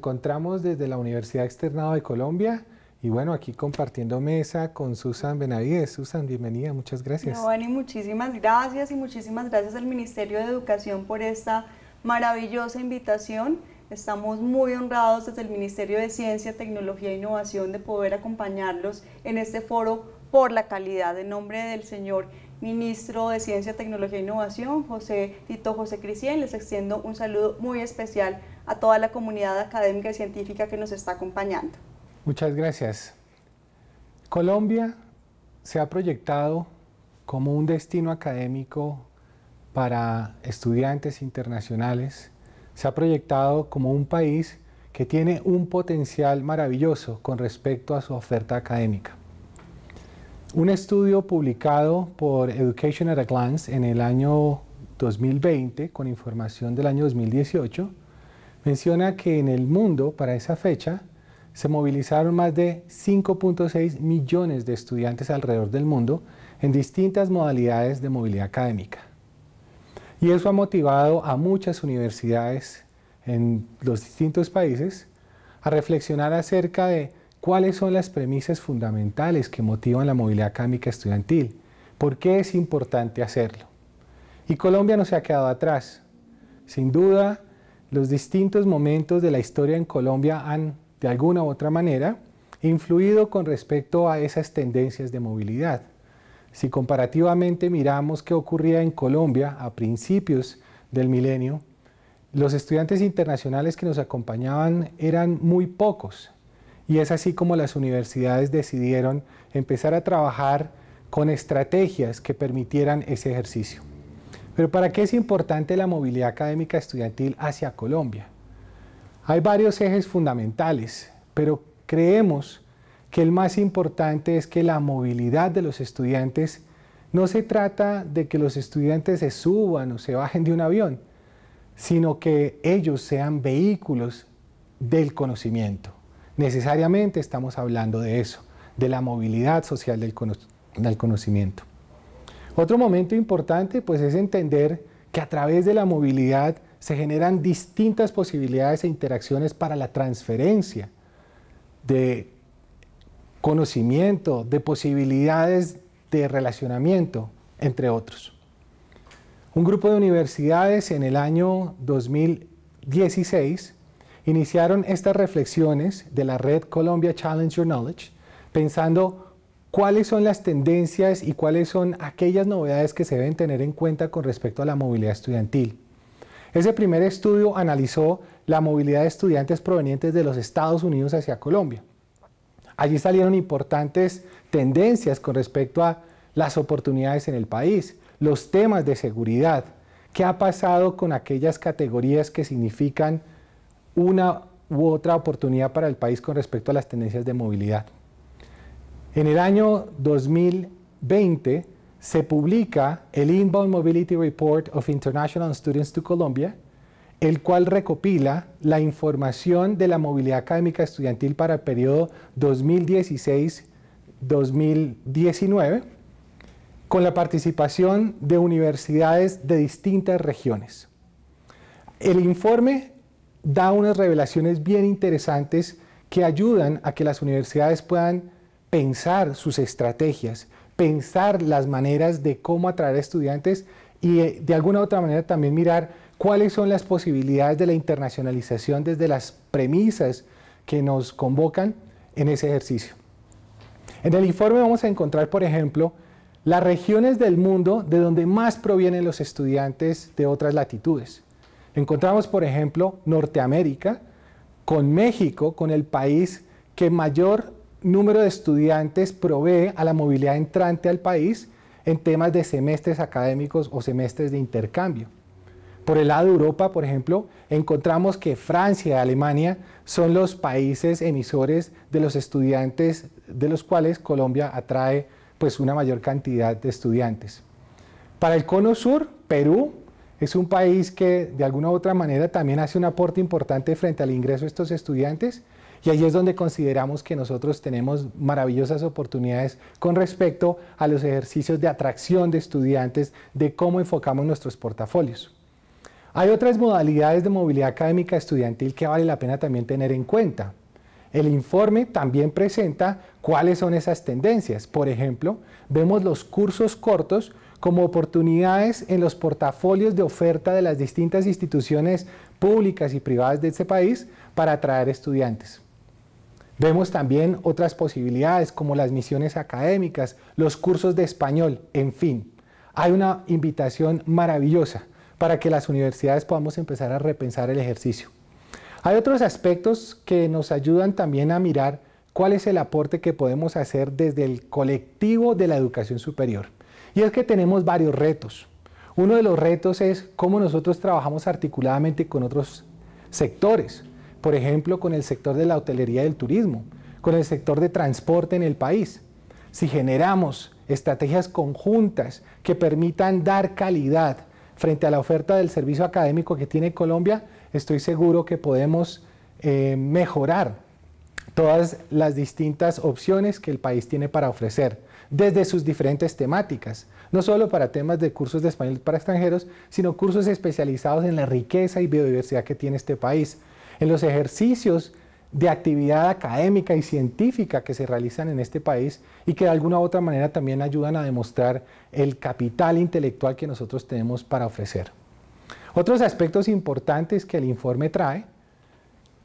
encontramos desde la Universidad Externado de Colombia. Y bueno, aquí compartiendo mesa con Susan Benavides. Susan, bienvenida, muchas gracias. y muchísimas gracias y muchísimas gracias al Ministerio de Educación por esta maravillosa invitación. Estamos muy honrados desde el Ministerio de Ciencia, Tecnología e Innovación de poder acompañarlos en este foro por la calidad. En nombre del señor Ministro de Ciencia, Tecnología e Innovación, José Tito José Cristian, les extiendo un saludo muy especial a toda la comunidad académica y científica que nos está acompañando. Muchas gracias. Colombia se ha proyectado como un destino académico para estudiantes internacionales, se ha proyectado como un país que tiene un potencial maravilloso con respecto a su oferta académica. Un estudio publicado por Education at a Glance en el año 2020 con información del año 2018 menciona que en el mundo para esa fecha se movilizaron más de 5.6 millones de estudiantes alrededor del mundo en distintas modalidades de movilidad académica. Y eso ha motivado a muchas universidades en los distintos países a reflexionar acerca de cuáles son las premisas fundamentales que motivan la movilidad académica estudiantil, por qué es importante hacerlo. Y Colombia no se ha quedado atrás. Sin duda, los distintos momentos de la historia en Colombia han, de alguna u otra manera, influido con respecto a esas tendencias de movilidad. Si comparativamente miramos qué ocurría en Colombia a principios del milenio, los estudiantes internacionales que nos acompañaban eran muy pocos. Y es así como las universidades decidieron empezar a trabajar con estrategias que permitieran ese ejercicio. Pero ¿para qué es importante la movilidad académica estudiantil hacia Colombia? Hay varios ejes fundamentales, pero creemos que el más importante es que la movilidad de los estudiantes no se trata de que los estudiantes se suban o se bajen de un avión, sino que ellos sean vehículos del conocimiento. Necesariamente estamos hablando de eso, de la movilidad social del, conocimiento. Otro momento importante pues es entender que a través de la movilidad se generan distintas posibilidades e interacciones para la transferencia de conocimiento, de posibilidades de relacionamiento, entre otros. Un grupo de universidades en el año 2016 iniciaron estas reflexiones de la red Colombia Challenge Your Knowledge, pensando ¿Cuáles son las tendencias y cuáles son aquellas novedades que se deben tener en cuenta con respecto a la movilidad estudiantil? Ese primer estudio analizó la movilidad de estudiantes provenientes de los Estados Unidos hacia Colombia. Allí salieron importantes tendencias con respecto a las oportunidades en el país, los temas de seguridad, qué ha pasado con aquellas categorías que significan una u otra oportunidad para el país con respecto a las tendencias de movilidad. En el año 2020 se publica el Inbound Mobility Report of International Students to Colombia, el cual recopila la información de la movilidad académica estudiantil para el periodo 2016-2019, con la participación de universidades de distintas regiones. El informe da unas revelaciones bien interesantes que ayudan a que las universidades puedan pensar sus estrategias, pensar las maneras de cómo atraer estudiantes y eh, de, alguna otra manera también mirar cuáles son las posibilidades de la internacionalización desde las premisas que nos convocan en ese ejercicio. En el informe vamos a encontrar, por ejemplo, las regiones del mundo de donde más provienen los estudiantes de otras latitudes. Encontramos, por ejemplo, Norteamérica, con México, con el país que mayor número de estudiantes provee a la movilidad entrante al país en temas de semestres académicos o semestres de intercambio. Por el lado de Europa, por ejemplo, encontramos que Francia y Alemania son los países emisores de los estudiantes, de los cuales Colombia atrae pues, una mayor cantidad de estudiantes. Para el cono sur, Perú es un país que de alguna u otra manera también hace un aporte importante frente al ingreso de estos estudiantes y ahí es donde consideramos que nosotros tenemos maravillosas oportunidades con respecto a los ejercicios de atracción de estudiantes, de cómo enfocamos nuestros portafolios. Hay otras modalidades de movilidad académica estudiantil que vale la pena también tener en cuenta. El informe también presenta cuáles son esas tendencias. Por ejemplo, vemos los cursos cortos como oportunidades en los portafolios de oferta de las distintas instituciones públicas y privadas de este país para atraer estudiantes. Vemos también otras posibilidades como las misiones académicas, los cursos de español, en fin. Hay una invitación maravillosa para que las universidades podamos empezar a repensar el ejercicio. Hay otros aspectos que nos ayudan también a mirar cuál es el aporte que podemos hacer desde el colectivo de la educación superior. Y es que tenemos varios retos. Uno de los retos es cómo nosotros trabajamos articuladamente con otros sectores por ejemplo, con el sector de la hotelería y del turismo, con el sector de transporte en el país. Si generamos estrategias conjuntas que permitan dar calidad frente a la oferta del servicio académico que tiene Colombia, estoy seguro que podemos eh, mejorar todas las distintas opciones que el país tiene para ofrecer, desde sus diferentes temáticas, no solo para temas de cursos de español para extranjeros, sino cursos especializados en la riqueza y biodiversidad que tiene este país en los ejercicios de actividad académica y científica que se realizan en este país y que de alguna u otra manera también ayudan a demostrar el capital intelectual que nosotros tenemos para ofrecer. Otros aspectos importantes que el informe trae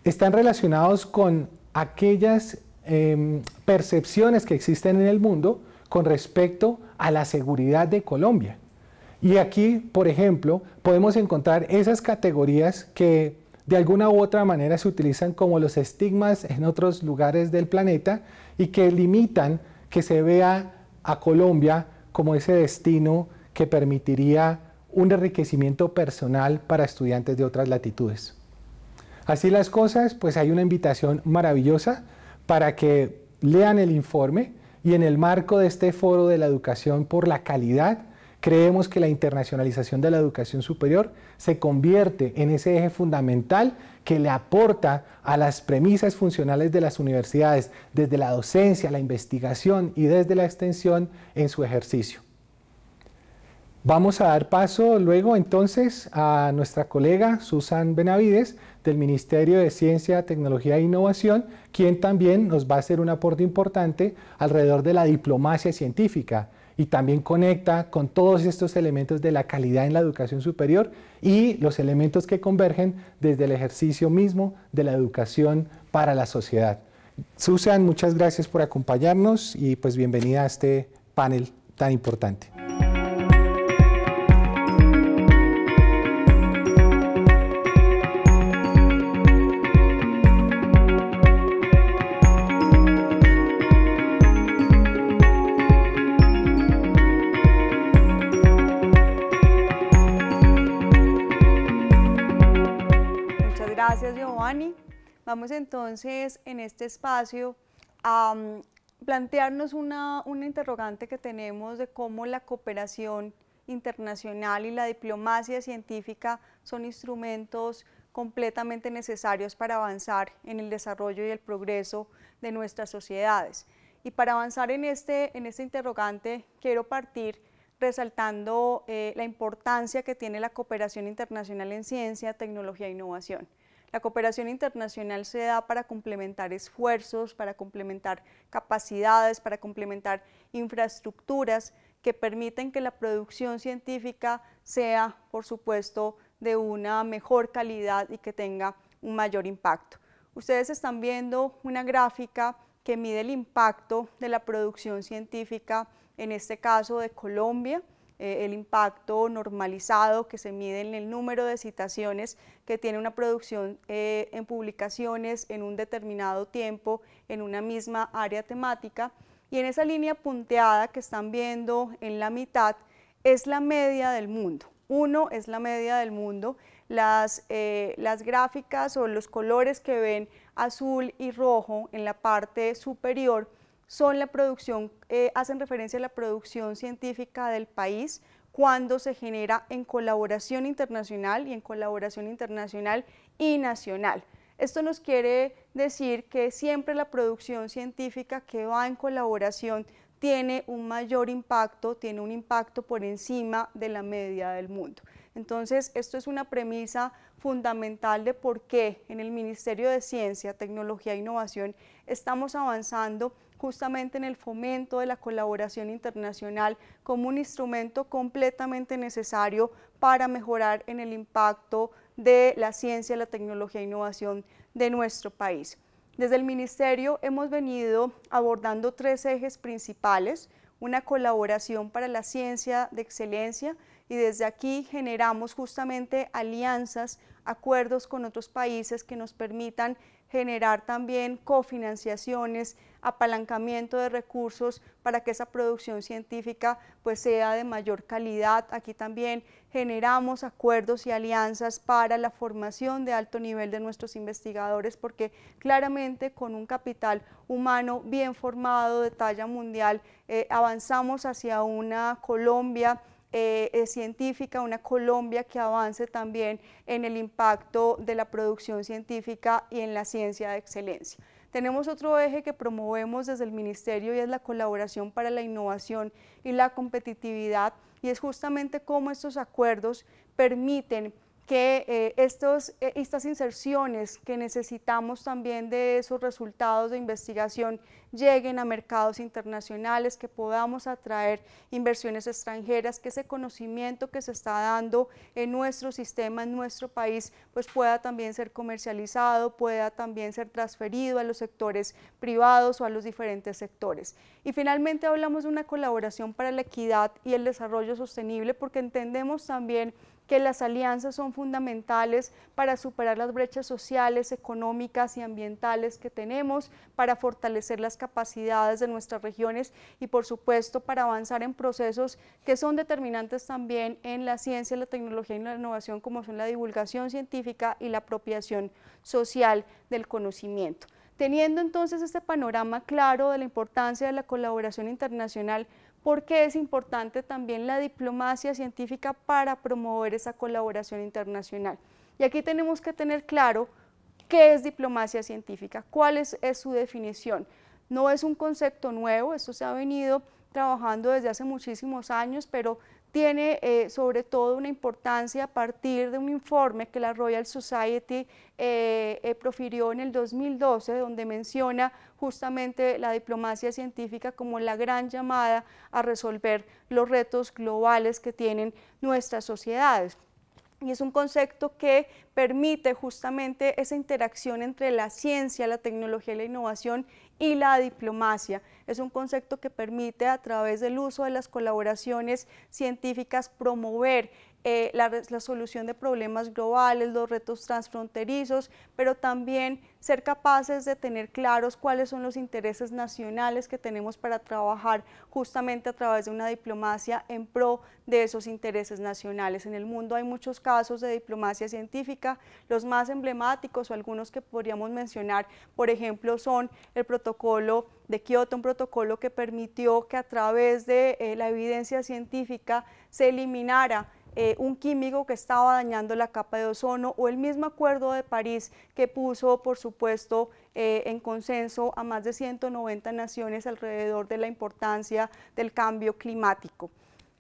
están relacionados con aquellas em, percepciones que existen en el mundo con respecto a la seguridad de Colombia. Y aquí, por ejemplo, podemos encontrar esas categorías que de alguna u otra manera se utilizan como los estigmas en otros lugares del planeta y que limitan que se vea a Colombia como ese destino que permitiría un enriquecimiento personal para estudiantes de otras latitudes. Así las cosas, pues hay una invitación maravillosa para que lean el informe y en el marco de este foro de la educación por la calidad, creemos que la internacionalización de la educación superior se convierte en ese eje fundamental que le aporta a las premisas funcionales de las universidades, desde la docencia, la investigación y desde la extensión en su ejercicio. Vamos a dar paso luego entonces a nuestra colega Susan Benavides del Ministerio de Ciencia, Tecnología e Innovación, quien también nos va a hacer un aporte importante alrededor de la diplomacia científica, y también conecta con todos estos elementos de la calidad en la educación superior y los elementos que convergen desde el ejercicio mismo de la educación para la sociedad. Susan, muchas gracias por acompañarnos y pues bienvenida a este panel tan importante. Vamos entonces en este espacio a mm, plantearnos una, una interrogante que tenemos de cómo la cooperación internacional y la diplomacia científica son instrumentos completamente necesarios para avanzar en el desarrollo y el progreso de nuestras sociedades. Y para avanzar en este, en este interrogante quiero partir resaltando eh, la importancia que tiene la cooperación internacional en ciencia, tecnología e innovación. La cooperación internacional se da para complementar esfuerzos, para complementar capacidades, para complementar infraestructuras que permiten que la producción científica sea, por supuesto, de una mejor calidad y que tenga un mayor impacto. Ustedes están viendo una gráfica que mide el impacto de la producción científica, en este caso de Colombia, eh, el impacto normalizado que se mide en el número de citaciones que tiene una producción eh, en publicaciones en un determinado tiempo en una misma área temática. Y en esa línea punteada que están viendo en la mitad es la media del mundo. Uno es la media del mundo. Las, eh, las gráficas o los colores que ven azul y rojo en la parte superior son la producción, eh, hacen referencia a la producción científica del país cuando se genera en colaboración internacional y en colaboración internacional y nacional. Esto nos quiere decir que siempre la producción científica que va en colaboración tiene un mayor impacto, tiene un impacto por encima de la media del mundo. Entonces, esto es una premisa fundamental de por qué en el Ministerio de Ciencia, Tecnología e Innovación estamos avanzando justamente en el fomento de la colaboración internacional como un instrumento completamente necesario para mejorar en el impacto de la ciencia, la tecnología e innovación de nuestro país. Desde el Ministerio hemos venido abordando tres ejes principales, una colaboración para la ciencia de excelencia y desde aquí generamos justamente alianzas, acuerdos con otros países que nos permitan generar también cofinanciaciones, apalancamiento de recursos para que esa producción científica pues sea de mayor calidad. Aquí también generamos acuerdos y alianzas para la formación de alto nivel de nuestros investigadores porque claramente con un capital humano bien formado de talla mundial eh, avanzamos hacia una Colombia eh, científica, una Colombia que avance también en el impacto de la producción científica y en la ciencia de excelencia. Tenemos otro eje que promovemos desde el Ministerio y es la colaboración para la innovación y la competitividad y es justamente cómo estos acuerdos permiten que eh, eh, estas inserciones que necesitamos también de esos resultados de investigación lleguen a mercados internacionales, que podamos atraer inversiones extranjeras, que ese conocimiento que se está dando en nuestro sistema, en nuestro país, pues pueda también ser comercializado, pueda también ser transferido a los sectores privados o a los diferentes sectores. Y finalmente hablamos de una colaboración para la equidad y el desarrollo sostenible porque entendemos también que las alianzas son fundamentales para superar las brechas sociales, económicas y ambientales que tenemos, para fortalecer las capacidades de nuestras regiones y por supuesto para avanzar en procesos que son determinantes también en la ciencia, la tecnología y la innovación como son la divulgación científica y la apropiación social del conocimiento. Teniendo entonces este panorama claro de la importancia de la colaboración internacional, por qué es importante también la diplomacia científica para promover esa colaboración internacional. Y aquí tenemos que tener claro qué es diplomacia científica, cuál es su definición. No es un concepto nuevo, esto se ha venido trabajando desde hace muchísimos años, pero tiene eh, sobre todo una importancia a partir de un informe que la Royal Society eh, eh, profirió en el 2012, donde menciona justamente la diplomacia científica como la gran llamada a resolver los retos globales que tienen nuestras sociedades. Y es un concepto que permite justamente esa interacción entre la ciencia, la tecnología y la innovación y la diplomacia. Es un concepto que permite a través del uso de las colaboraciones científicas promover eh, la, solución de problemas globales, los retos transfronterizos, pero también ser capaces de tener claros cuáles son los intereses nacionales que tenemos para trabajar justamente a través de una diplomacia en pro de esos intereses nacionales. En el mundo hay muchos casos de diplomacia científica, los más emblemáticos o algunos que podríamos mencionar, por ejemplo, son el protocolo de Kioto, un protocolo que permitió que a través de eh, la evidencia científica se eliminara eh, un químico que estaba dañando la capa de ozono o el mismo acuerdo de París que puso, por supuesto, eh, en consenso a más de 190 naciones alrededor de la importancia del cambio climático.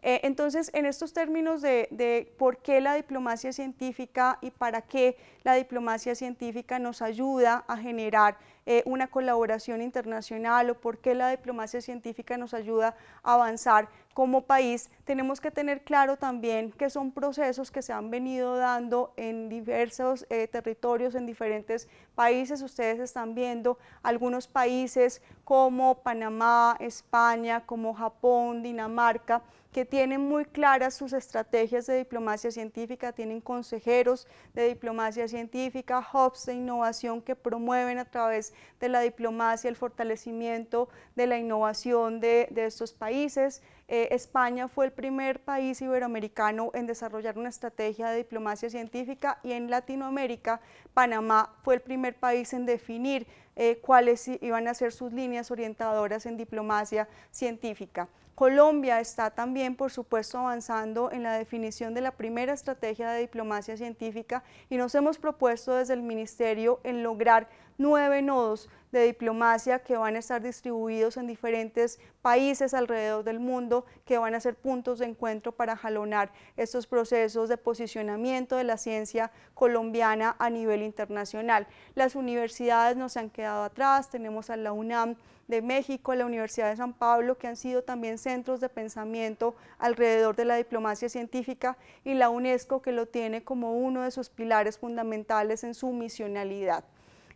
Eh, entonces, en estos términos de, por qué la diplomacia científica y para qué la diplomacia científica nos ayuda a generar eh, una colaboración internacional o por qué la diplomacia científica nos ayuda a avanzar como país, tenemos que tener claro también que son procesos que se han venido dando en diversos eh, territorios, en diferentes países. Ustedes están viendo algunos países como Panamá, España, como Japón, Dinamarca, que tienen muy claras sus estrategias de diplomacia científica, tienen consejeros de diplomacia científica, hubs de innovación que promueven a través de la diplomacia el fortalecimiento de la innovación de, estos países. Eh, España fue el primer país iberoamericano en desarrollar una estrategia de diplomacia científica y en Latinoamérica Panamá fue el primer país en definir eh, cuáles iban a ser sus líneas orientadoras en diplomacia científica. Colombia está también, por supuesto, avanzando en la definición de la primera estrategia de diplomacia científica y nos hemos propuesto desde el Ministerio en lograr nueve nodos de diplomacia que van a estar distribuidos en diferentes países alrededor del mundo, que van a ser puntos de encuentro para jalonar estos procesos de posicionamiento de la ciencia colombiana a nivel internacional. Las universidades nos han quedado atrás, tenemos a la UNAM de México, a la Universidad de San Pablo, que han sido también centros de pensamiento alrededor de la diplomacia científica y la UNESCO que lo tiene como uno de sus pilares fundamentales en su misionalidad.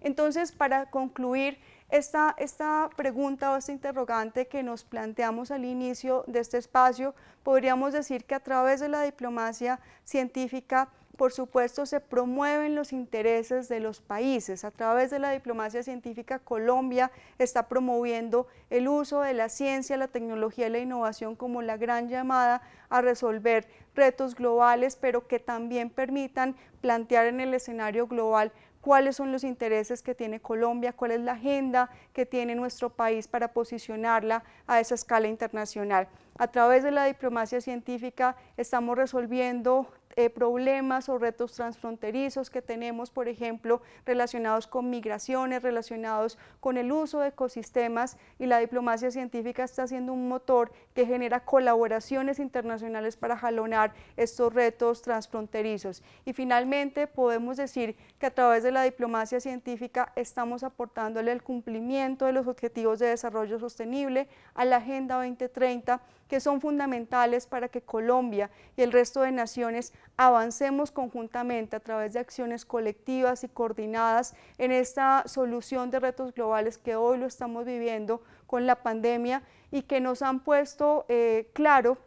Entonces, para concluir esta, pregunta o este interrogante que nos planteamos al inicio de este espacio, podríamos decir que a través de la diplomacia científica por supuesto, se promueven los intereses de los países. A través de la diplomacia científica, Colombia está promoviendo el uso de la ciencia, la tecnología y la innovación como la gran llamada a resolver retos globales, pero que también permitan plantear en el escenario global cuáles son los intereses que tiene Colombia, cuál es la agenda que tiene nuestro país para posicionarla a esa escala internacional. A través de la diplomacia científica estamos resolviendo eh, problemas o retos transfronterizos que tenemos, por ejemplo, relacionados con migraciones, relacionados con el uso de ecosistemas y la diplomacia científica está siendo un motor que genera colaboraciones internacionales para jalonar estos retos transfronterizos. Y finalmente podemos decir que a través de la diplomacia científica estamos aportándole el cumplimiento de los objetivos de desarrollo sostenible a la Agenda 2030 que son fundamentales para que Colombia y el resto de naciones avancemos conjuntamente a través de acciones colectivas y coordinadas en esta solución de retos globales que hoy lo estamos viviendo con la pandemia y que nos han puesto eh, claro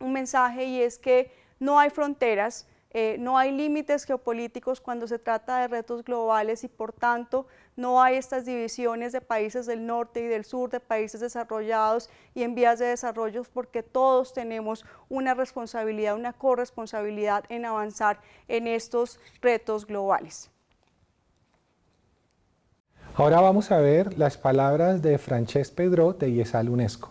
un mensaje y es que no hay fronteras, eh, no hay límites geopolíticos cuando se trata de retos globales y por tanto no hay estas divisiones de países del norte y del sur, de países desarrollados y en vías de desarrollo, porque todos tenemos una responsabilidad, una corresponsabilidad en avanzar en estos retos globales. Ahora vamos a ver las palabras de Francesc Pedro de IESAL UNESCO.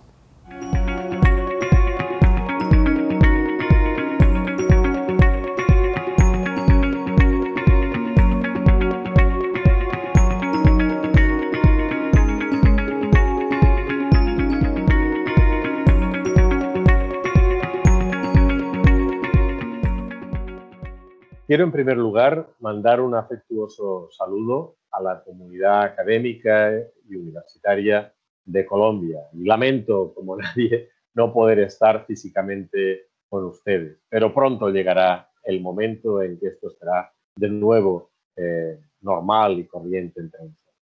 Quiero en primer lugar mandar un afectuoso saludo a la comunidad académica y universitaria de Colombia. lamento, como nadie, no poder estar físicamente con ustedes, pero pronto llegará el momento en que esto será de nuevo eh, normal y corriente entre nosotros.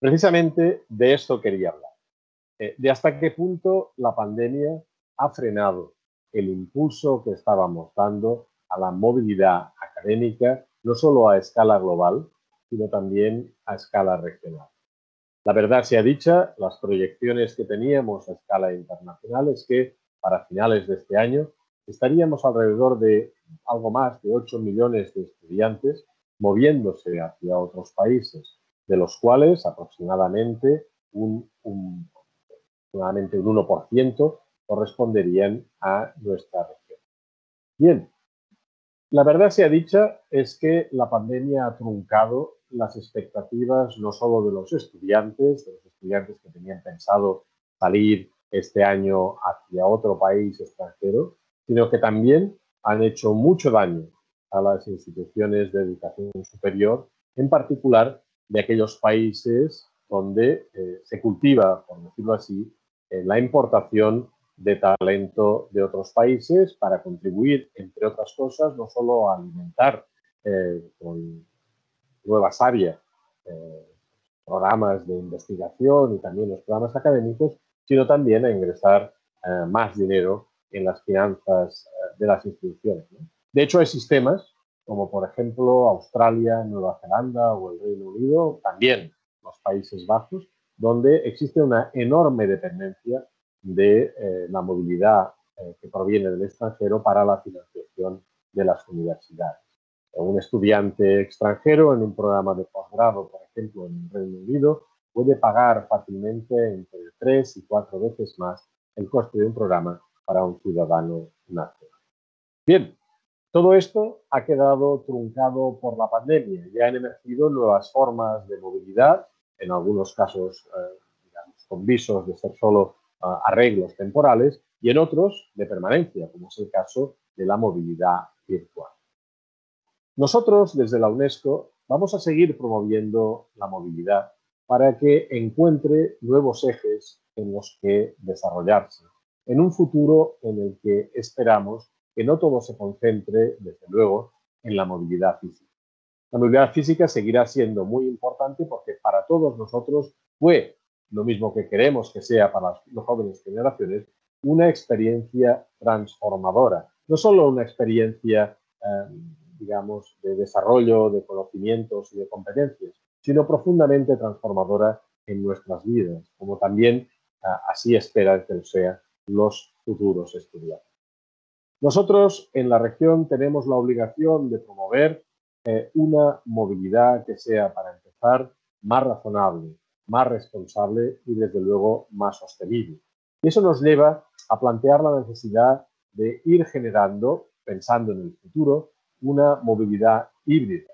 Precisamente de esto quería hablar, eh, de hasta qué punto la pandemia ha frenado el impulso que estábamos dando a la movilidad académica, no solo a escala global, sino también a escala regional. La verdad sea dicha, las proyecciones que teníamos a escala internacional es que para finales de este año estaríamos alrededor de algo más de 8 millones de estudiantes moviéndose hacia otros países, de los cuales aproximadamente un, un, aproximadamente un 1% corresponderían a nuestra región. Bien, la verdad sea dicha es que la pandemia ha truncado las expectativas no solo de los estudiantes, de los estudiantes que tenían pensado salir este año hacia otro país extranjero, sino que también han hecho mucho daño a las instituciones de educación superior, en particular de aquellos países donde eh, se cultiva, por decirlo así, eh, la importación de talento de otros países para contribuir, entre otras cosas, no solo a alimentar eh, con nueva áreas, eh, programas de investigación y también los programas académicos, sino también a ingresar eh, más dinero en las finanzas de las instituciones. De hecho, hay sistemas como por ejemplo Australia, Nueva Zelanda o el Reino Unido, también los Países Bajos, donde existe una enorme dependencia de eh, la movilidad eh, que proviene del extranjero para la financiación de las universidades. Eh, un estudiante extranjero en un programa de posgrado, por ejemplo, en el Reino Unido, puede pagar fácilmente entre tres y cuatro veces más el coste de un programa para un ciudadano nacional. Bien, todo esto ha quedado truncado por la pandemia. Ya han emergido nuevas formas de movilidad, en algunos casos digamos, con visos de ser solo arreglos temporales y en otros de permanencia, como es el caso de la movilidad virtual. Nosotros, desde la UNESCO, vamos a seguir promoviendo la movilidad para que encuentre nuevos ejes en los que desarrollarse, en un futuro en el que esperamos que no todo se concentre, desde luego, en la movilidad física. La movilidad física seguirá siendo muy importante porque para todos nosotros fue lo mismo que queremos que sea para las jóvenes generaciones, una experiencia transformadora. No solo una experiencia, eh, digamos, de desarrollo, de conocimientos y de competencias, sino profundamente transformadora en nuestras vidas, como también ah, así esperan que lo sean los futuros estudiantes. Nosotros en la región tenemos la obligación de promover eh, una movilidad que sea, para empezar, más razonable, más responsable y desde luego más sostenible. Y eso nos lleva a plantear la necesidad de ir generando, pensando en el futuro, una movilidad híbrida,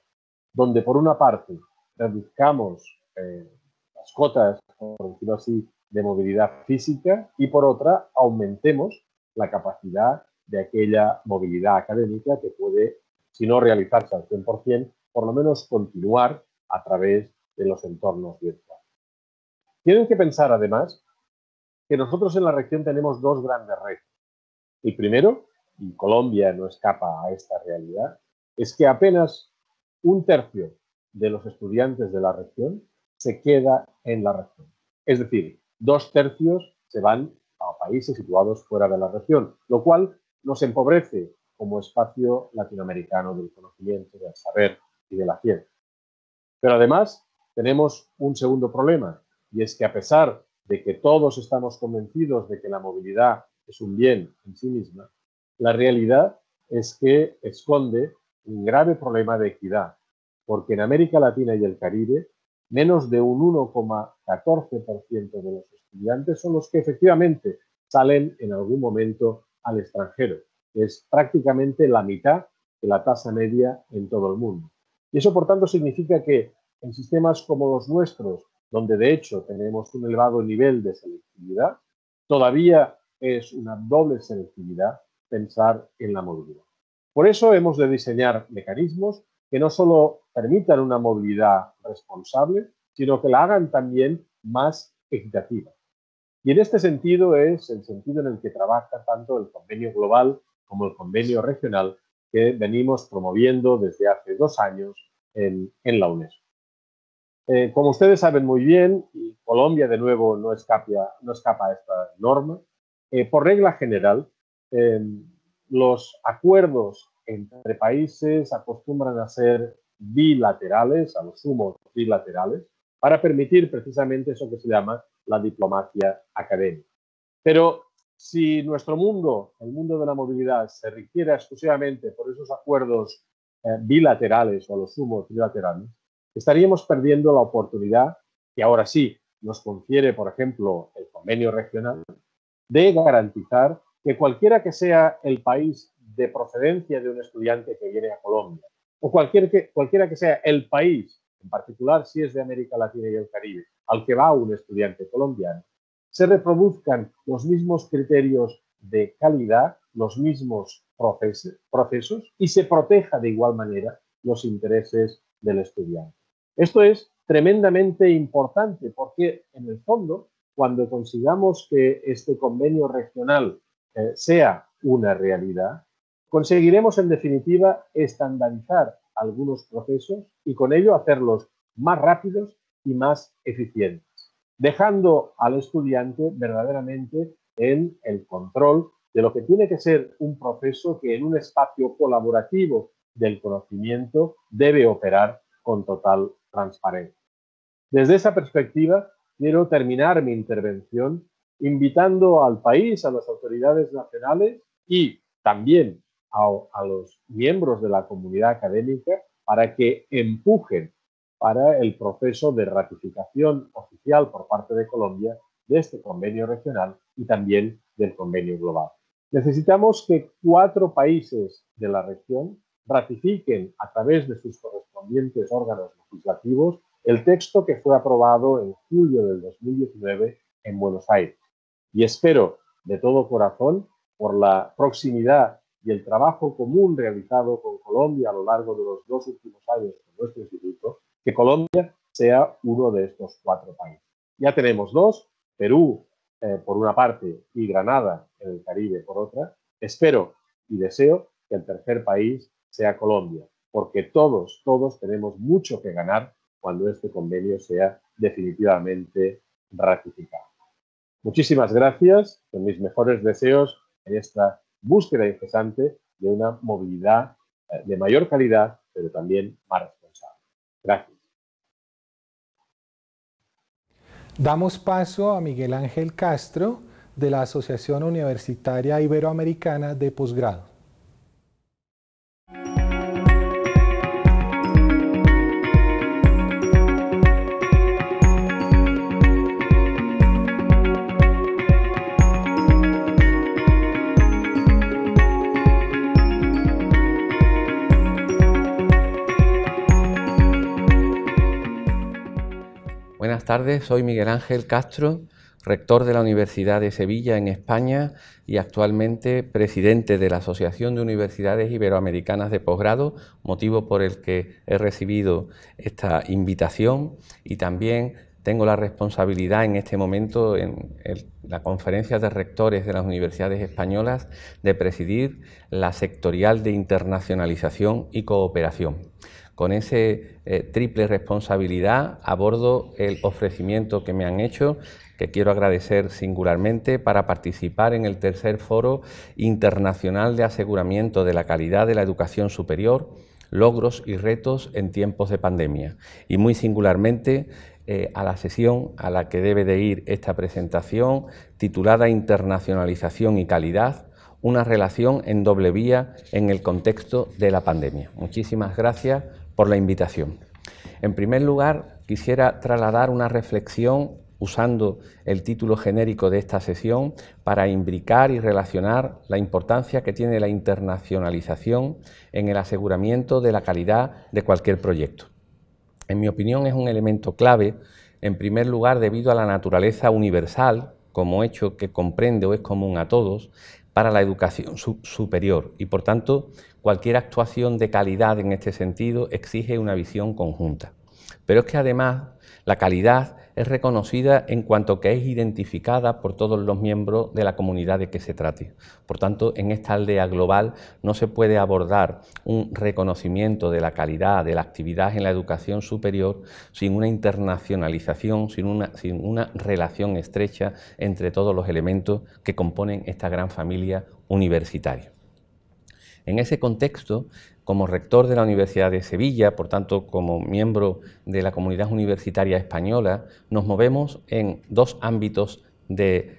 donde por una parte reduzcamos eh, las cotas, por decirlo así, de movilidad física y por otra aumentemos la capacidad de aquella movilidad académica que puede, si no realizarse al 100%, por lo menos continuar a través de los entornos virtuales. Tienen que pensar, además, que nosotros en la región tenemos dos grandes retos. El primero, y Colombia no escapa a esta realidad, es que apenas un tercio de los estudiantes de la región se queda en la región. Es decir, dos tercios se van a países situados fuera de la región, lo cual nos empobrece como espacio latinoamericano del conocimiento, del saber y de la ciencia. Pero además tenemos un segundo problema, y es que a pesar de que todos estamos convencidos de que la movilidad es un bien en sí misma, la realidad es que esconde un grave problema de equidad, porque en América Latina y el Caribe, menos de un 1,14% de los estudiantes son los que efectivamente salen en algún momento al extranjero. Es prácticamente la mitad de la tasa media en todo el mundo. Y eso, por tanto, significa que en sistemas como los nuestros, donde de hecho tenemos un elevado nivel de selectividad, todavía es una doble selectividad pensar en la movilidad. Por eso hemos de diseñar mecanismos que no solo permitan una movilidad responsable, sino que la hagan también más equitativa. Y en este sentido es el sentido en el que trabaja tanto el convenio global como el convenio regional que venimos promoviendo desde hace dos años en, en la UNESCO. Eh, como ustedes saben muy bien, y Colombia de nuevo no, no escapa a esta norma, eh, por regla general, em, los acuerdos entre países acostumbran a ser bilaterales, a los sumos bilaterales, para permitir precisamente eso que se llama la diplomacia académica. Pero si nuestro mundo, el mundo de la movilidad, se requiere exclusivamente por esos acuerdos eh, bilaterales o a sumos sumos bilaterales, estaríamos perdiendo la oportunidad que ahora sí nos confiere, por ejemplo, el convenio regional, de garantizar que cualquiera que sea el país de procedencia de un estudiante que viene a Colombia, o que, cualquiera que sea el país, en particular si es de América Latina y el Caribe, al que va un estudiante colombiano, se reproduzcan los mismos criterios de calidad, los mismos procesos y se proteja de igual manera los intereses del estudiante. Esto es tremendamente importante porque, en el fondo, cuando consigamos que este convenio regional eh, sea una realidad, conseguiremos, en definitiva, estandarizar algunos procesos y con ello hacerlos más rápidos y más eficientes, dejando al estudiante verdaderamente en el control de lo que tiene que ser un proceso que en un espacio colaborativo del conocimiento debe operar con total transparente. Desde esa perspectiva, quiero terminar mi intervención invitando al país, a las autoridades nacionales y también a, los miembros de la comunidad académica para que empujen para el proceso de ratificación oficial por parte de Colombia de este convenio regional y también del convenio global. Necesitamos que cuatro países de la región ratifiquen a través de sus correspondientes ambientes órganos legislativos el texto que fue aprobado en julio del 2019 en Buenos Aires. Y espero de todo corazón, por la proximidad y el trabajo común realizado con Colombia a lo largo de los dos últimos años de nuestro instituto, que Colombia sea uno de estos cuatro países. Ya tenemos dos, Perú eh, por una parte y Granada en el Caribe por otra. Espero y deseo que el tercer país sea Colombia porque todos, todos tenemos mucho que ganar cuando este convenio sea definitivamente ratificado. Muchísimas gracias, con mis mejores deseos en esta búsqueda incesante de una movilidad eh, de mayor calidad, pero también más responsable. Gracias. Damos paso a Miguel Ángel Castro de la Asociación Universitaria Iberoamericana de Posgrado. tardes, soy Miguel Ángel Castro, rector de la Universidad de Sevilla en España y actualmente presidente de la Asociación de Universidades Iberoamericanas de Posgrado, motivo por el que he recibido esta invitación y también tengo la responsabilidad en este momento en la conferencia de rectores de las universidades españolas de presidir la sectorial de internacionalización y cooperación con ese eh, triple responsabilidad abordo el ofrecimiento que me han hecho, que quiero agradecer singularmente para participar en el tercer foro internacional de aseguramiento de la calidad de la educación superior, logros y retos en tiempos de pandemia. Y muy singularmente eh, a la sesión a la que debe de ir esta presentación titulada Internacionalización y Calidad, una relación en doble vía en el contexto de la pandemia. Muchísimas gracias por la invitación. En primer lugar, quisiera trasladar una reflexión usando el título genérico de esta sesión para imbricar y relacionar la importancia que tiene la internacionalización en el aseguramiento de la calidad de cualquier proyecto. En mi opinión es un elemento clave, en primer lugar debido a la naturaleza universal como hecho que comprende o es común a todos, para la educación superior y, por tanto, cualquier actuación de calidad en este sentido exige una visión conjunta. Pero es que además la calidad es reconocida en cuanto que es identificada por todos los miembros de la comunidad de que se trate. Por tanto, en esta aldea global no se puede abordar un reconocimiento de la calidad de la actividad en la educación superior sin una internacionalización, sin una, relación estrecha entre todos los elementos que componen esta gran familia universitaria. En ese contexto, como rector de la Universidad de Sevilla, por tanto como miembro de la comunidad universitaria española, nos movemos en dos ámbitos de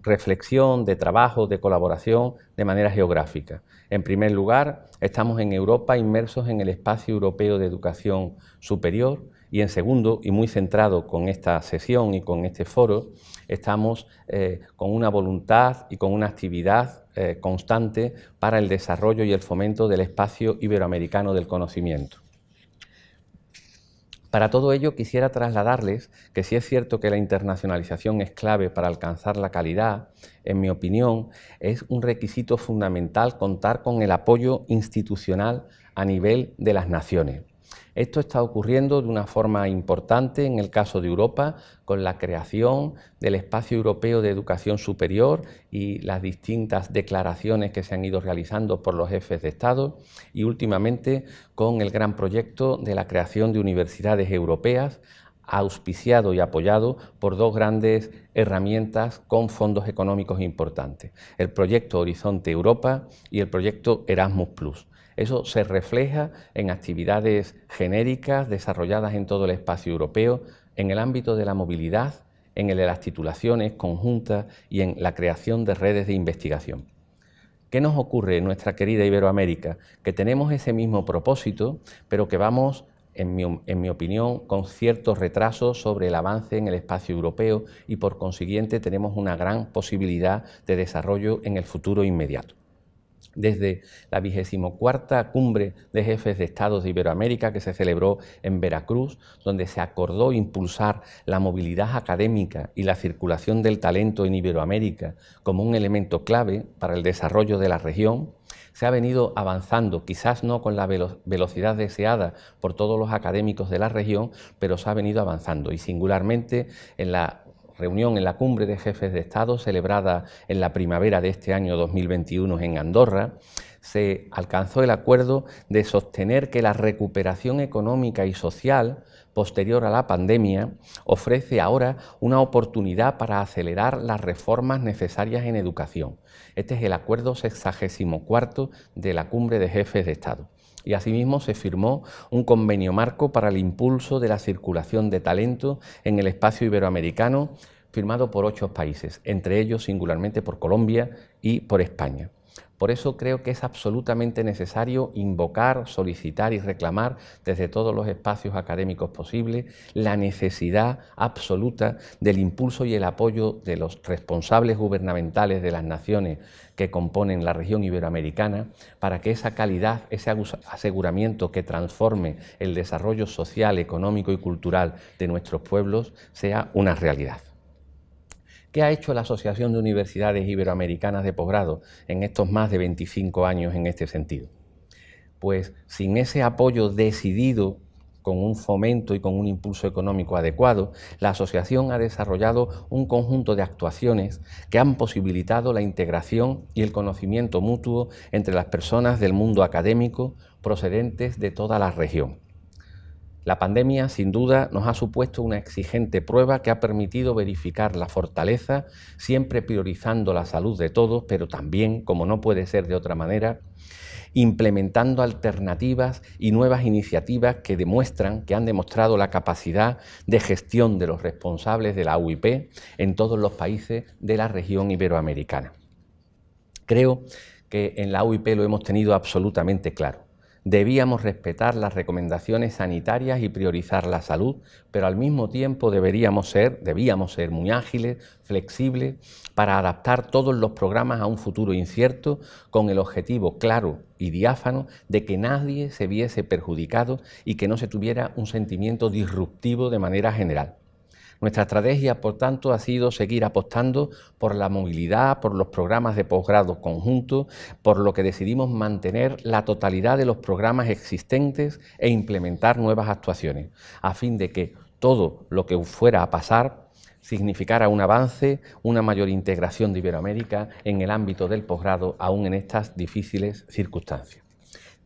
reflexión, de trabajo, de colaboración de manera geográfica. En primer lugar, estamos en Europa inmersos en el espacio europeo de educación superior y en segundo, y muy centrado con esta sesión y con este foro, estamos eh, con una voluntad y con una actividad eh, constante para el desarrollo y el fomento del espacio iberoamericano del conocimiento. Para todo ello quisiera trasladarles que si es cierto que la internacionalización es clave para alcanzar la calidad, en mi opinión es un requisito fundamental contar con el apoyo institucional a nivel de las naciones. Esto está ocurriendo de una forma importante en el caso de Europa, con la creación del Espacio Europeo de Educación Superior y las distintas declaraciones que se han ido realizando por los jefes de Estado y últimamente con el gran proyecto de la creación de universidades europeas auspiciado y apoyado por dos grandes herramientas con fondos económicos importantes, el proyecto Horizonte Europa y el proyecto Erasmus ⁇ eso se refleja en actividades genéricas desarrolladas en todo el espacio europeo, en el ámbito de la movilidad, en el de las titulaciones conjuntas y en la creación de redes de investigación. ¿Qué nos ocurre en nuestra querida Iberoamérica? Que tenemos ese mismo propósito, pero que vamos en mi, en mi, opinión, con ciertos retrasos sobre el avance en el espacio europeo y por consiguiente tenemos una gran posibilidad de desarrollo en el futuro inmediato desde la vigésimo cuarta cumbre de jefes de estados de Iberoamérica que se celebró en Veracruz, donde se acordó impulsar la movilidad académica y la circulación del talento en Iberoamérica como un elemento clave para el desarrollo de la región, se ha venido avanzando, quizás no con la velocidad deseada por todos los académicos de la región, pero se ha venido avanzando y singularmente en la reunión en la cumbre de jefes de Estado celebrada en la primavera de este año 2021 en Andorra, se alcanzó el acuerdo de sostener que la recuperación económica y social posterior a la pandemia ofrece ahora una oportunidad para acelerar las reformas necesarias en educación. Este es el acuerdo 64 de la cumbre de jefes de Estado y asimismo se firmó un convenio marco para el impulso de la circulación de talento en el espacio iberoamericano firmado por ocho países, entre ellos singularmente por Colombia y por España. Por eso creo que es absolutamente necesario invocar, solicitar y reclamar desde todos los espacios académicos posibles la necesidad absoluta del impulso y el apoyo de los responsables gubernamentales de las naciones que componen la región iberoamericana para que esa calidad, ese aseguramiento que transforme el desarrollo social, económico y cultural de nuestros pueblos sea una realidad. ¿Qué ha hecho la Asociación de Universidades Iberoamericanas de Posgrado en estos más de 25 años en este sentido? Pues sin ese apoyo decidido con un fomento y con un impulso económico adecuado, la asociación ha desarrollado un conjunto de actuaciones que han posibilitado la integración y el conocimiento mutuo entre las personas del mundo académico procedentes de toda la región. La pandemia, sin duda, nos ha supuesto una exigente prueba que ha permitido verificar la fortaleza, siempre priorizando la salud de todos, pero también, como no puede ser de otra manera, implementando alternativas y nuevas iniciativas que demuestran, que han demostrado la capacidad de gestión de los responsables de la UIP en todos los países de la región iberoamericana. Creo que en la UIP lo hemos tenido absolutamente claro Debíamos respetar las recomendaciones sanitarias y priorizar la salud, pero al mismo tiempo deberíamos ser, debíamos ser muy ágiles, flexibles, para adaptar todos los programas a un futuro incierto con el objetivo claro y diáfano de que nadie se viese perjudicado y que no se tuviera un sentimiento disruptivo de manera general. Nuestra estrategia, por tanto, ha sido seguir apostando por la movilidad, por los programas de posgrado conjuntos, por lo que decidimos mantener la totalidad de los programas existentes e implementar nuevas actuaciones, a fin de que todo lo que fuera a pasar significara un avance, una mayor integración de Iberoamérica en el ámbito del posgrado, aún en estas difíciles circunstancias.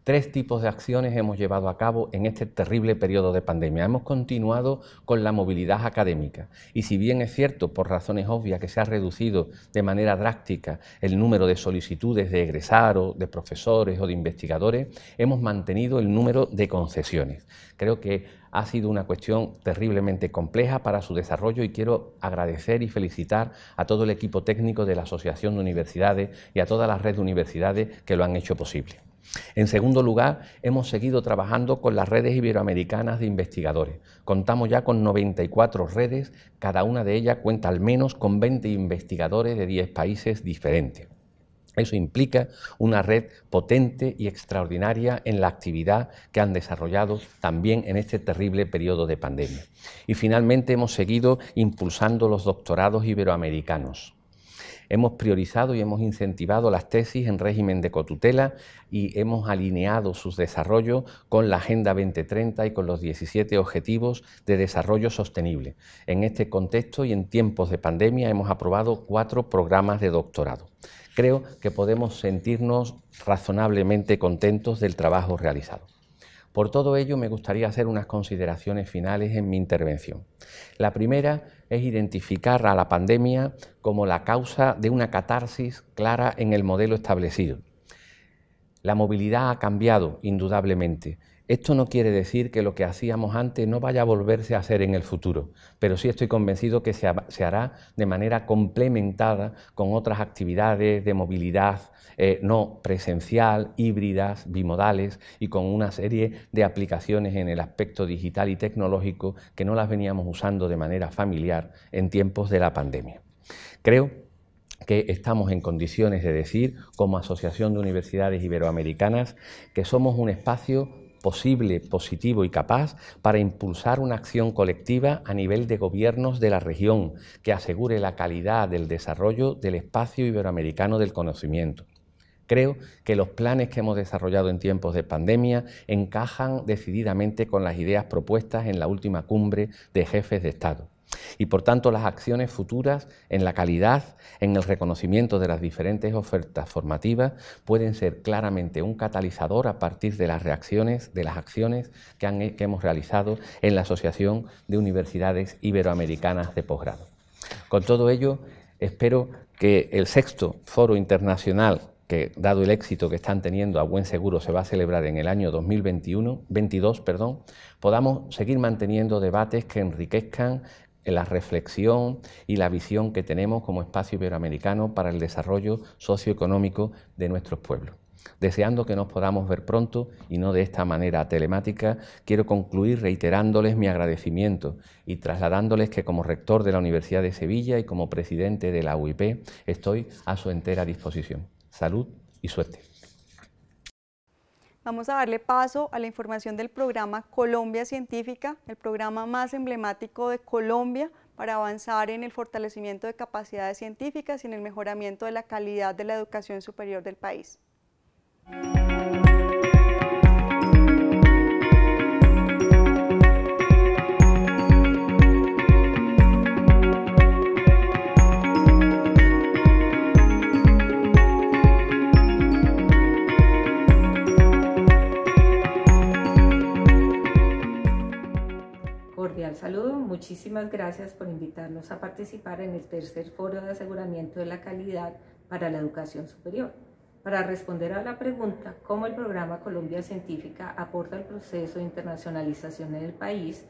Tres tipos de acciones hemos llevado a cabo en este terrible periodo de pandemia. Hemos continuado con la movilidad académica y si bien es cierto, por razones obvias, que se ha reducido de manera drástica el número de solicitudes de egresar de profesores o de investigadores, hemos mantenido el número de concesiones. Creo que ha sido una cuestión terriblemente compleja para su desarrollo y quiero agradecer y felicitar a todo el equipo técnico de la Asociación de Universidades y a toda la red de universidades que lo han hecho posible. En segundo lugar, hemos seguido trabajando con las redes iberoamericanas de investigadores. Contamos ya con 94 redes, cada una de ellas cuenta al menos con 20 investigadores de 10 países diferentes. Eso implica una red potente y extraordinaria en la actividad que han desarrollado también en este terrible periodo de pandemia. Y finalmente hemos seguido impulsando los doctorados iberoamericanos. Hemos priorizado y hemos incentivado las tesis en régimen de cotutela y hemos alineado sus desarrollos con la Agenda 2030 y con los 17 Objetivos de Desarrollo Sostenible. En este contexto y en tiempos de pandemia hemos aprobado cuatro programas de doctorado. Creo que podemos sentirnos razonablemente contentos del trabajo realizado. Por todo ello, me gustaría hacer unas consideraciones finales en mi intervención. La primera es identificar a la pandemia como la causa de una catarsis clara en el modelo establecido. La movilidad ha cambiado, indudablemente, esto no quiere decir que lo que hacíamos antes no vaya a volverse a hacer en el futuro, pero sí estoy convencido que se, hará de manera complementada con otras actividades de movilidad eh, no presencial, híbridas, bimodales y con una serie de aplicaciones en el aspecto digital y tecnológico que no las veníamos usando de manera familiar en tiempos de la pandemia. Creo que estamos en condiciones de decir, como Asociación de Universidades Iberoamericanas, que somos un espacio posible, positivo y capaz para impulsar una acción colectiva a nivel de gobiernos de la región que asegure la calidad del desarrollo del espacio iberoamericano del conocimiento. Creo que los planes que hemos desarrollado en tiempos de pandemia encajan decididamente con las ideas propuestas en la última cumbre de jefes de Estado y por tanto las acciones futuras en la calidad, en el reconocimiento de las diferentes ofertas formativas, pueden ser claramente un catalizador a partir de las reacciones, de las acciones que, hemos realizado en la Asociación de Universidades Iberoamericanas de Posgrado. Con todo ello, espero que el sexto foro internacional que dado el éxito que están teniendo a buen seguro se va a celebrar en el año 2021, 22, perdón, podamos seguir manteniendo debates que enriquezcan en la reflexión y la visión que tenemos como espacio iberoamericano para el desarrollo socioeconómico de nuestros pueblos. Deseando que nos podamos ver pronto y no de esta manera telemática, quiero concluir reiterándoles mi agradecimiento y trasladándoles que como rector de la Universidad de Sevilla y como presidente de la UIP estoy a su entera disposición. Salud y suerte. Vamos a darle paso a la información del programa Colombia Científica, el programa más emblemático de Colombia para avanzar en el fortalecimiento de capacidades científicas y en el mejoramiento de la calidad de la educación superior del país. cordial saludo. Muchísimas gracias por invitarnos a participar en el tercer foro de aseguramiento de la calidad para la educación superior. Para responder a la pregunta, ¿cómo el programa Colombia Científica aporta al proceso de internacionalización en el país?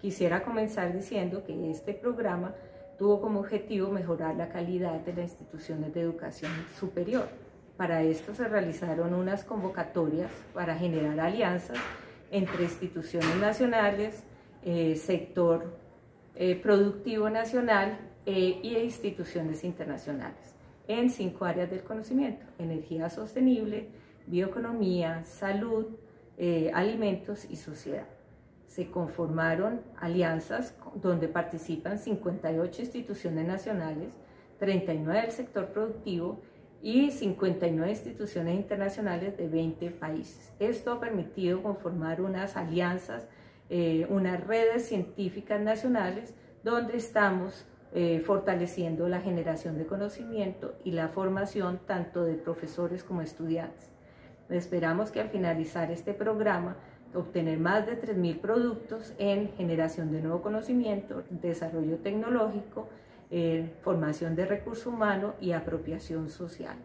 Quisiera comenzar diciendo que este programa tuvo como objetivo mejorar la calidad de las instituciones de educación superior. Para esto se realizaron unas convocatorias para generar alianzas entre instituciones nacionales, eh, sector eh, productivo nacional eh, y instituciones internacionales en cinco áreas del conocimiento, energía sostenible, bioeconomía, salud, eh, alimentos y sociedad. Se conformaron alianzas donde participan 58 instituciones nacionales, 39 del sector productivo y 59 instituciones internacionales de 20 países. Esto ha permitido conformar unas alianzas eh, unas redes científicas nacionales donde estamos eh, fortaleciendo la generación de conocimiento y la formación tanto de profesores como estudiantes. Esperamos que al finalizar este programa obtener más de 3.000 productos en generación de nuevo conocimiento, desarrollo tecnológico, eh, formación de recurso humano y apropiación social.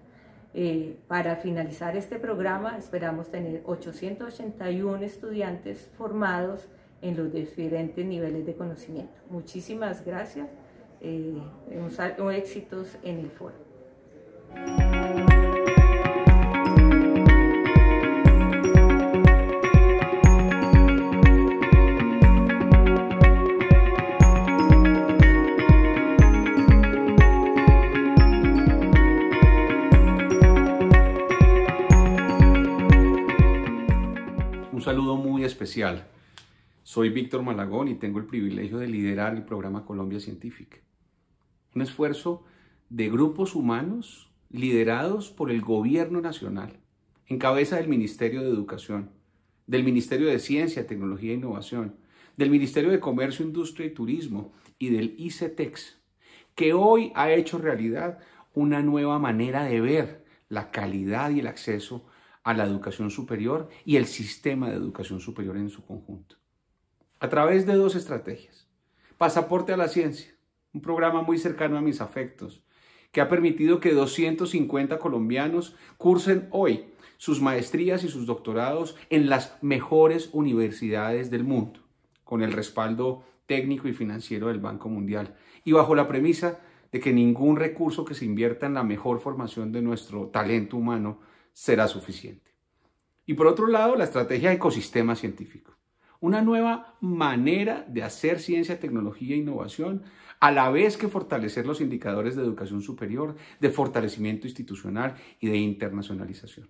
Eh, para finalizar este programa esperamos tener 881 estudiantes formados en los diferentes niveles de conocimiento. Muchísimas gracias, eh, éxitos en el foro. muy especial. Soy Víctor Malagón y tengo el privilegio de liderar el programa Colombia Científica. Un esfuerzo de grupos humanos liderados por el gobierno nacional, en cabeza del Ministerio de Educación, del Ministerio de Ciencia, Tecnología e Innovación, del Ministerio de Comercio, Industria y Turismo y del ICETEX, que hoy ha hecho realidad una nueva manera de ver la calidad y el acceso a la educación superior y el sistema de educación superior en su conjunto. A través de dos estrategias. Pasaporte a la ciencia, un programa muy cercano a mis afectos, que ha permitido que 250 colombianos cursen hoy sus maestrías y sus doctorados en las mejores universidades del mundo, con el respaldo técnico y financiero del Banco Mundial, y bajo la premisa de que ningún recurso que se invierta en la mejor formación de nuestro talento humano será suficiente. Y por otro lado, la estrategia de ecosistema científico. Una nueva manera de hacer ciencia, tecnología e innovación, a la vez que fortalecer los indicadores de educación superior, de fortalecimiento institucional y de internacionalización.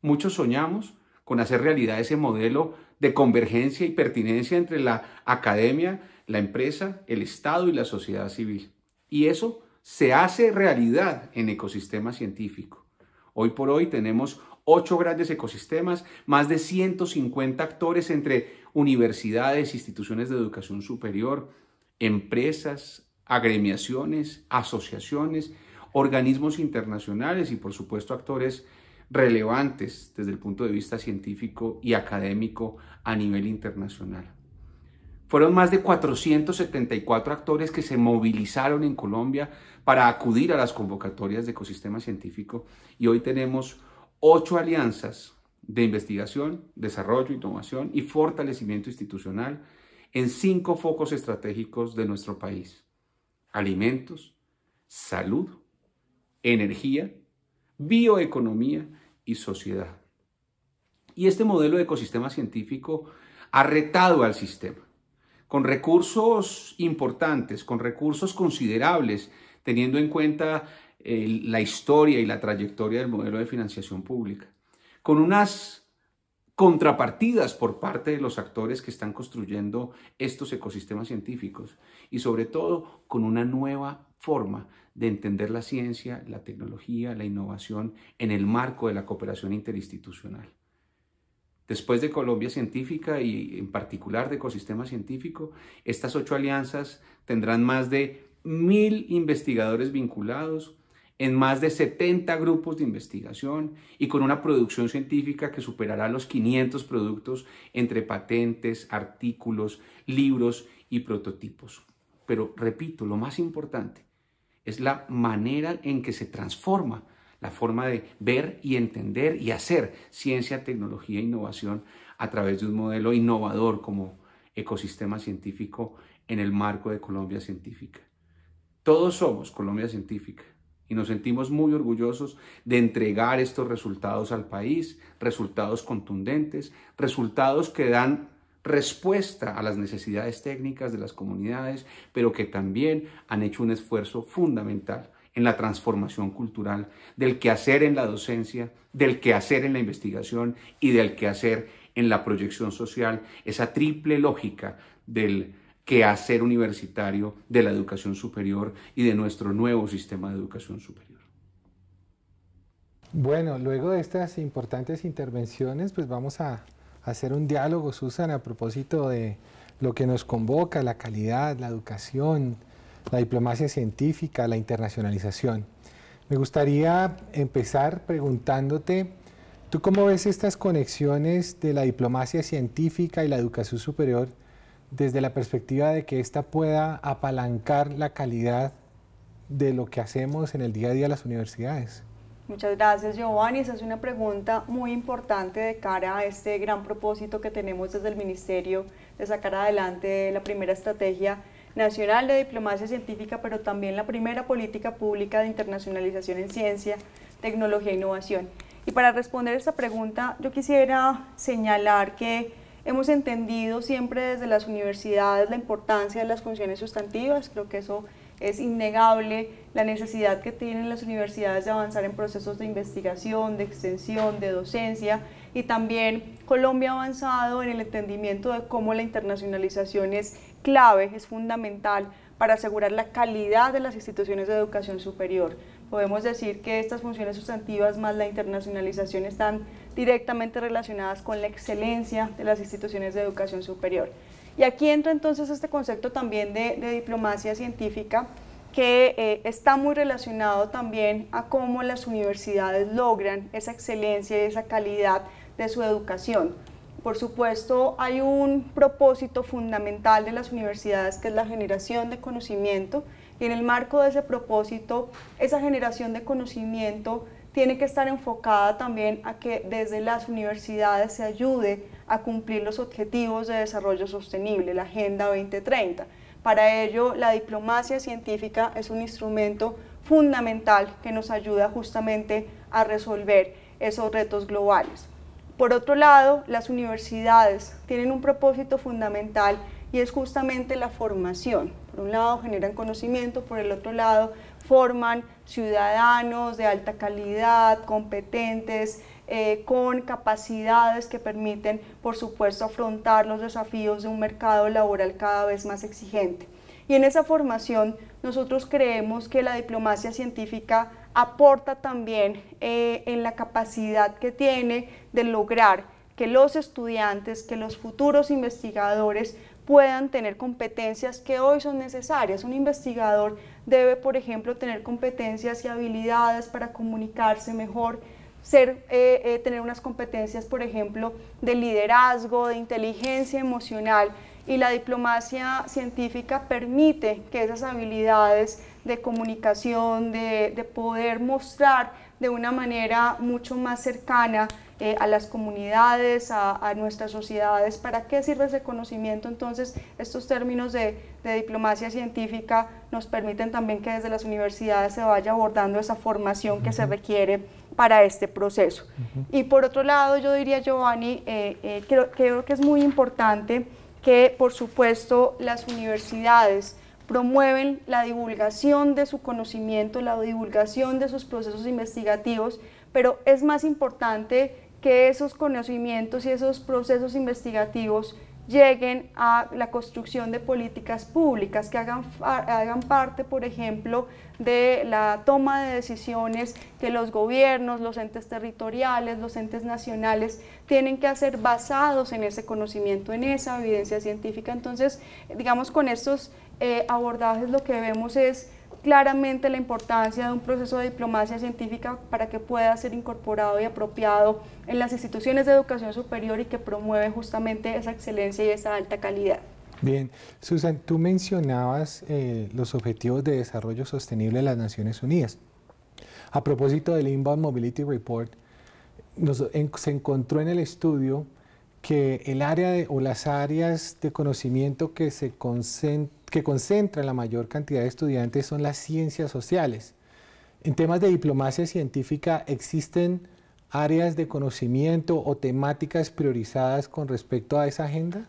Muchos soñamos con hacer realidad ese modelo de convergencia y pertinencia entre la academia, la empresa, el Estado y la sociedad civil. Y eso se hace realidad en ecosistema científico Hoy por hoy tenemos ocho grandes ecosistemas, más de 150 actores entre universidades, instituciones de educación superior, empresas, agremiaciones, asociaciones, organismos internacionales y por supuesto actores relevantes desde el punto de vista científico y académico a nivel internacional. Fueron más de 474 actores que se movilizaron en Colombia para acudir a las convocatorias de ecosistema científico y hoy tenemos ocho alianzas de investigación, desarrollo, innovación y fortalecimiento institucional en cinco focos estratégicos de nuestro país. Alimentos, salud, energía, bioeconomía y sociedad. Y este modelo de ecosistema científico ha retado al sistema, con recursos importantes, con recursos considerables teniendo en cuenta eh, la historia y la trayectoria del modelo de financiación pública, con unas contrapartidas por parte de los actores que están construyendo estos ecosistemas científicos y sobre todo con una nueva forma de entender la ciencia, la tecnología, la innovación en el marco de la cooperación interinstitucional. Después de Colombia Científica y en particular de Ecosistema Científico, estas ocho alianzas tendrán más de mil investigadores vinculados en más de 70 grupos de investigación y con una producción científica que superará los 500 productos entre patentes, artículos, libros y prototipos. Pero repito, lo más importante es la manera en que se transforma la forma de ver y entender y hacer ciencia, tecnología e innovación a través de un modelo innovador como ecosistema científico en el marco de Colombia Científica. Todos somos Colombia Científica y nos sentimos muy orgullosos de entregar estos resultados al país, resultados contundentes, resultados que dan respuesta a las necesidades técnicas de las comunidades, pero que también han hecho un esfuerzo fundamental en la transformación cultural, del quehacer en la docencia, del quehacer en la investigación y del quehacer en la proyección social, esa triple lógica del que hacer universitario de la educación superior y de nuestro nuevo sistema de educación superior. Bueno, luego de estas importantes intervenciones, pues vamos a hacer un diálogo, Susan, a propósito de lo que nos convoca, la calidad, la educación, la diplomacia científica, la internacionalización. Me gustaría empezar preguntándote, ¿tú cómo ves estas conexiones de la diplomacia científica y la educación superior? desde la perspectiva de que ésta pueda apalancar la calidad de lo que hacemos en el día a día las universidades? Muchas gracias, Giovanni. Esa es una pregunta muy importante de cara a este gran propósito que tenemos desde el Ministerio de sacar adelante la primera estrategia nacional de diplomacia científica, pero también la primera política pública de internacionalización en ciencia, tecnología e innovación. Y para responder esta pregunta, yo quisiera señalar que Hemos entendido siempre desde las universidades la importancia de las funciones sustantivas, creo que eso es innegable, la necesidad que tienen las universidades de avanzar en procesos de investigación, de extensión, de docencia y también Colombia ha avanzado en el entendimiento de cómo la internacionalización es clave, es fundamental para asegurar la calidad de las instituciones de educación superior podemos decir que estas funciones sustantivas más la internacionalización están directamente relacionadas con la excelencia de las instituciones de educación superior. Y aquí entra entonces este concepto también de, diplomacia científica que eh, está muy relacionado también a cómo las universidades logran esa excelencia y esa calidad de su educación. Por supuesto, hay un propósito fundamental de las universidades que es la generación de conocimiento, y en el marco de ese propósito, esa generación de conocimiento tiene que estar enfocada también a que desde las universidades se ayude a cumplir los objetivos de desarrollo sostenible, la Agenda 2030. Para ello, la diplomacia científica es un instrumento fundamental que nos ayuda justamente a resolver esos retos globales. Por otro lado, las universidades tienen un propósito fundamental y es justamente la formación un lado generan conocimiento, por el otro lado forman ciudadanos de alta calidad, competentes, eh, con capacidades que permiten, por supuesto, afrontar los desafíos de un mercado laboral cada vez más exigente. Y en esa formación nosotros creemos que la diplomacia científica aporta también eh, en la capacidad que tiene de lograr que los estudiantes, que los futuros investigadores puedan tener competencias que hoy son necesarias. Un investigador debe, por ejemplo, tener competencias y habilidades para comunicarse mejor, ser, eh, eh, tener unas competencias, por ejemplo, de liderazgo, de inteligencia emocional. Y la diplomacia científica permite que esas habilidades de comunicación, de poder mostrar de una manera mucho más cercana, eh, a las comunidades, a, nuestras sociedades, ¿para qué sirve ese conocimiento? Entonces, estos términos de, diplomacia científica nos permiten también que desde las universidades se vaya abordando esa formación que se requiere para este proceso. Y por otro lado, yo diría, Giovanni, eh, eh, creo, creo que es muy importante que, por supuesto, las universidades promueven la divulgación de su conocimiento, la divulgación de sus procesos investigativos, pero es más importante que esos conocimientos y esos procesos investigativos lleguen a la construcción de políticas públicas que hagan, hagan, parte, por ejemplo, de la toma de decisiones que los gobiernos, los entes territoriales, los entes nacionales tienen que hacer basados en ese conocimiento, en esa evidencia científica. Entonces, digamos, con estos eh, abordajes lo que vemos es claramente la importancia de un proceso de diplomacia científica para que pueda ser incorporado y apropiado en las instituciones de educación superior y que promueve justamente esa excelencia y esa alta calidad. Bien, Susan, tú mencionabas eh, los objetivos de desarrollo sostenible de las Naciones Unidas. A propósito del Inbound Mobility Report, se encontró en el estudio que el área o las áreas de conocimiento que se concentran que concentra la mayor cantidad de estudiantes son las ciencias sociales. En temas de diplomacia científica existen áreas de conocimiento o temáticas priorizadas con respecto a esa agenda?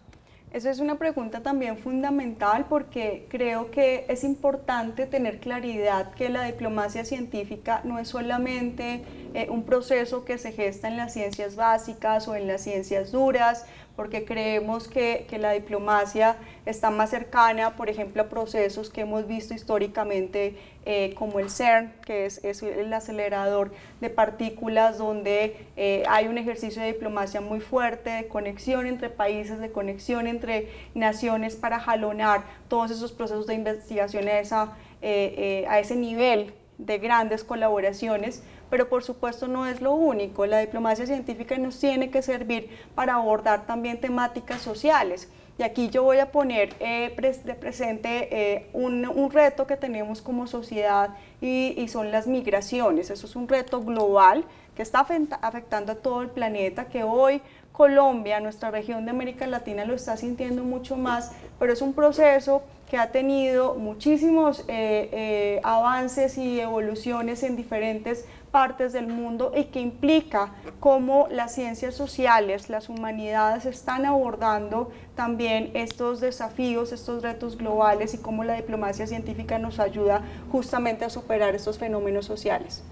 Esa es una pregunta también fundamental porque creo que es importante tener claridad que la diplomacia científica no es solamente eh, un proceso que se gesta en las ciencias básicas o en las ciencias duras, porque creemos que, la diplomacia está más cercana, por ejemplo, a procesos que hemos visto históricamente eh, como el CERN, que es, el acelerador de partículas, donde eh, hay un ejercicio de diplomacia muy fuerte, de conexión entre países, de conexión entre naciones para jalonar todos esos procesos de investigación a eh, ese nivel de grandes colaboraciones pero por supuesto no es lo único. La diplomacia científica nos tiene que servir para abordar también temáticas sociales. Y aquí yo voy a poner eh, de presente eh, un, un, reto que tenemos como sociedad y, son las migraciones. Eso es un reto global que está afectando a todo el planeta, que hoy Colombia, nuestra región de América Latina lo está sintiendo mucho más, pero es un proceso que ha tenido muchísimos eh, avances y evoluciones en diferentes partes del mundo y que implica cómo las ciencias sociales, las humanidades están abordando también estos desafíos, estos retos globales y cómo la diplomacia científica nos ayuda justamente a superar estos fenómenos sociales.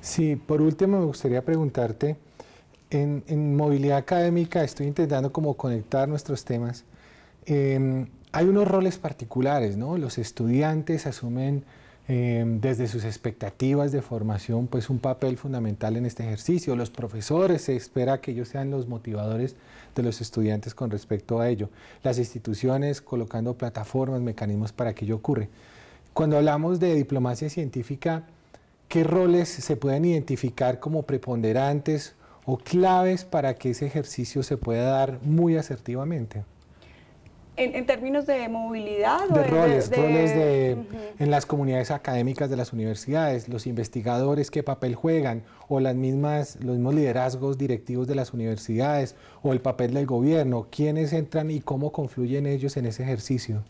Sí, por último me gustaría preguntarte, en, movilidad académica estoy intentando como conectar nuestros temas. Em, hay unos roles particulares, ¿no? Los estudiantes asumen Em, desde sus expectativas de formación, pues un papel fundamental en este ejercicio. Los profesores se espera que ellos sean los motivadores de los estudiantes con respecto a ello. Las instituciones colocando plataformas, mecanismos para que ello ocurre. Cuando hablamos de diplomacia científica, ¿qué roles se pueden identificar como preponderantes o claves para que ese ejercicio se pueda dar muy asertivamente? En, términos de movilidad. De roles, roles de, en las comunidades académicas de las universidades, los investigadores qué papel juegan, o las mismas, los mismos liderazgos directivos de las universidades, o el papel del gobierno, quiénes entran y cómo confluyen ellos en ese ejercicio.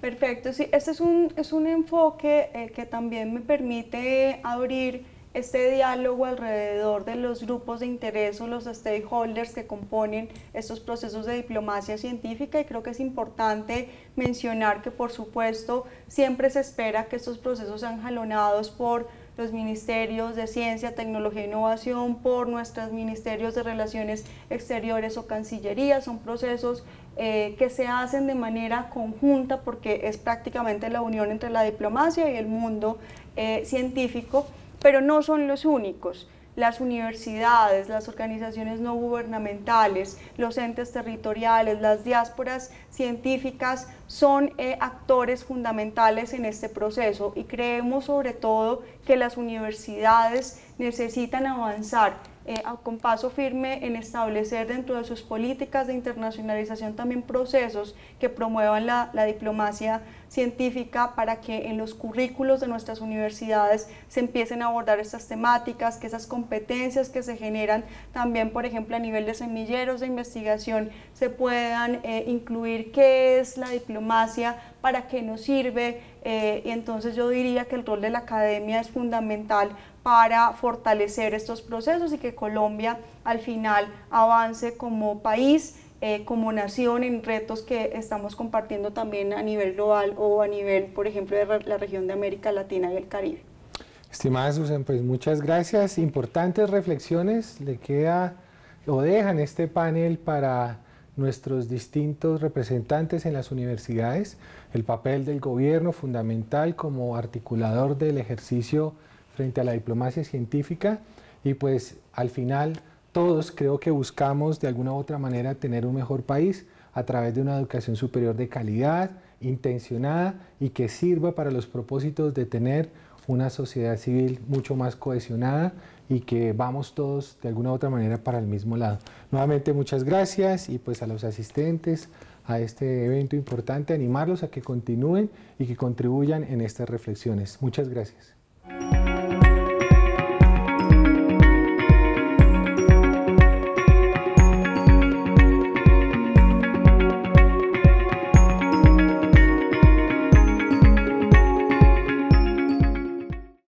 Perfecto, sí, este es un, es un enfoque eh, que también me permite abrir este diálogo alrededor de los grupos de interés o los stakeholders que componen estos procesos de diplomacia científica y creo que es importante mencionar que por supuesto siempre se espera que estos procesos sean jalonados por los ministerios de Ciencia, Tecnología e Innovación, por nuestros ministerios de Relaciones Exteriores o Cancillería. Son procesos eh, que se hacen de manera conjunta porque es prácticamente la unión entre la diplomacia y el mundo eh, científico pero no son los únicos. Las universidades, las organizaciones no gubernamentales, los entes territoriales, las diásporas científicas son eh, actores fundamentales en este proceso y creemos sobre todo que las universidades necesitan avanzar eh, con paso firme en establecer dentro de sus políticas de internacionalización también procesos que promuevan la, diplomacia científica para que en los currículos de nuestras universidades se empiecen a abordar estas temáticas, que esas competencias que se generan también, por ejemplo, a nivel de semilleros de investigación, se puedan eh, incluir qué es la diplomacia, para qué nos sirve. Eh, y entonces yo diría que el rol de la academia es fundamental para fortalecer estos procesos y que Colombia al final avance como país, eh, como nación en retos que estamos compartiendo también a nivel global o a nivel, por ejemplo, de la región de América Latina y el Caribe. Estimada Susan, pues muchas gracias. Importantes reflexiones le queda o dejan este panel para nuestros distintos representantes en las universidades, el papel del gobierno fundamental como articulador del ejercicio frente a la diplomacia científica y pues al final todos creo que buscamos de alguna u otra manera tener un mejor país a través de una educación superior de calidad, intencionada y que sirva para los propósitos de tener una sociedad civil mucho más cohesionada y que vamos todos de alguna u otra manera para el mismo lado. Nuevamente muchas gracias y pues a los asistentes a este evento importante, animarlos a que continúen y que contribuyan en estas reflexiones. Muchas gracias.